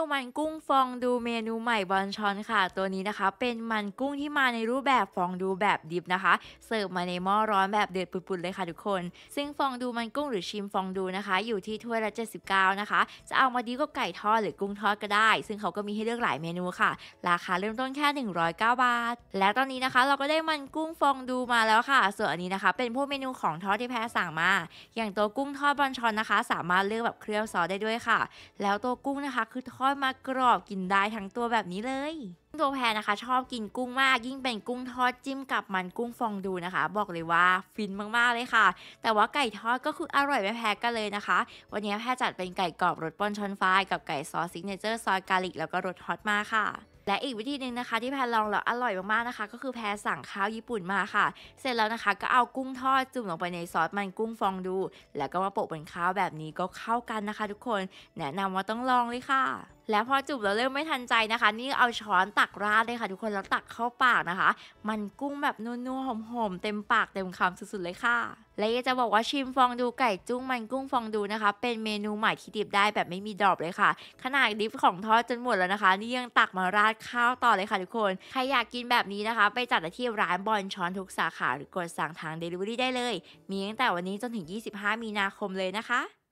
วมันกุ้งฟองดูเมนูใหม่บอนชอนค่ะ ตัวนี้นะคะเป็นมันกุ้งที่มาในรูปแบบฟองดูแบบดิบนะคะ เสิร์ฟมาในหม้อร้อนแบบเดือดปุดๆเลยค่ะทุกคน ซึ่งฟองดูมันกุ้งหรือชิมฟองดูนะคะอยู่ที่ถ้วยละ79นะคะจะเอามาดีก็ไก่ทอดหรือกุ้งทอดก็ได้ ซึ่งเขาก็มีให้เลือกหลายเมนูค่ะราคาเริ่มต้นแค่ 109 บาท และตอนนี้นะคะ เราก็ได้มันกุ้งฟองดูมาแล้วค่ะส่วนอันนี้นะคะ เป็นพวกเมนูของทอดที่แพ้สั่งมาอย่างตัวกุ้งทอดบอนชอนนะคะ สามารถเลือกแบบเครื่องซอสได้ด้วยค่ะ แล้วตัวกุ้งนะคะคือทออดมากรอบกินได้ทั้งตัวแบบนี้เลย ตัวแพนะคะ ชอบกินกุ้งมาก ยิ่งเป็นกุ้งทอดจิ้มกับมันกุ้งฟองดูนะคะ บอกเลยว่าฟินมากๆเลยค่ะ แต่ว่าไก่ทอดก็คืออร่อยไม่แพ้กันเลยนะคะ วันนี้แพจัดเป็นไก่กรอบรสปอนชอนฟรายกับไก่ซอสซิกเนเจอร์ซอยกาลิกแล้วก็รสฮอตมาค่ะ และอีกวิธีหนึ่งนะคะที่แพรลองแล้วอร่อยมากๆนะคะ ก็คือแพรสั่งข้าวญี่ปุ่นมาค่ะ เสร็จแล้วนะคะก็เอากุ้งทอดจุ่มลงไปในซอสมันกุ้งฟองดู แล้วก็มาโปะบนข้าวแบบนี้ก็เข้ากันนะคะ ทุกคน แนะนำว่าต้องลองเลยค่ะแล้วพอจุบแล้วเริ่มไม่ทันใจนะคะ นี่เอาช้อนตักราดเลยค่ะทุกคนแล้วตักเข้าปากนะคะ มันกุ้งแบบนัวๆหอมๆ เต็มปากเต็มคำสุดๆ เลยค่ะ และจะบอกว่าชิมฟองดูไก่จุ้งมันกุ้งฟองดูนะคะ เป็นเมนูใหม่ที่ดิบได้แบบไม่มีดรอปเลยค่ะขนาดดิฟของทอดจนหมดแล้วนะคะ นี่ยังตักมาราดข้าวต่อเลยค่ะทุกคนใครอยากกินแบบนี้นะคะ ไปจัดที่ร้านบอลช้อนทุกสาขาหรือกดสั่งทาง Delivery ได้เลย มีตั้งแต่วันนี้จนถึง 25 มีนาคมเลยนะคะ